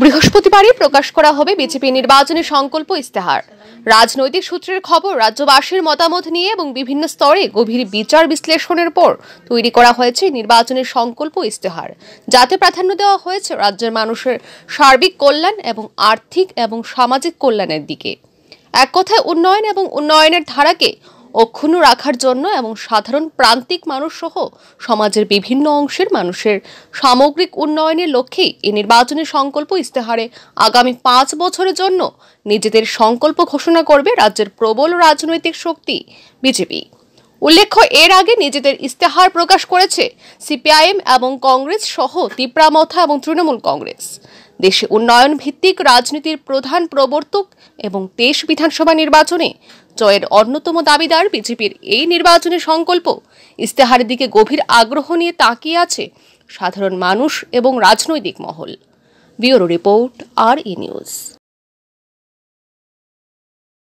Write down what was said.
বৃহস্পতিবারই প্রকাশ করা হবে বিজেপি নির্বাচনী সংকল্প ইস্তেহার রাজনৈতিক সূত্রের খবর রাজ্যবাসীর মতামত নিয়ে এবং বিভিন্ন স্তরে গভীর বিচার বিশ্লেষণের পর তৈরি করা হয়েছে নির্বাচনের সংকল্প ইস্তেহার যাতে প্রাধান্য দেওয়া হয়েছে রাজ্যের মানুষের সার্বিক কল্যাণ এবং আর্থিক এবং সামাজিক কল্যাণের দিকে এক কথায় উন্নয়ন এবং উন্নয়নের ধারাকে অক্ষুণ্ণ রাখার জন্য এবং সাধারণ প্রান্তিক মানুষ সহ সমাজের বিভিন্ন অংশের মানুষের সামগ্রিক উন্নয়নের লক্ষ্যেই এই নির্বাচনী সংকল্প ইস্তেহারে আগামী পাঁচ বছরের জন্য নিজেদের সংকল্প ঘোষণা করবে রাজ্যের প্রবল রাজনৈতিক শক্তি বিজেপি উল্লেখ্য এর আগে নিজেদের ইস্তেহার প্রকাশ করেছে সিপিআইএম এবং কংগ্রেস সহ তিপ্রামথা এবং তৃণমূল কংগ্রেস দেশে উন্নয়ন ভিত্তিক রাজনীতির প্রধান প্রবর্তক এবং দেশ বিধানসভা নির্বাচনে জয়ের অন্যতম দাবিদার বিজেপির এই নির্বাচনী সংকল্প ইস্তেহারের দিকে গভীর আগ্রহ নিয়ে তাকিয়ে আছে সাধারণ মানুষ এবং রাজনৈতিক মহল bureau report R E news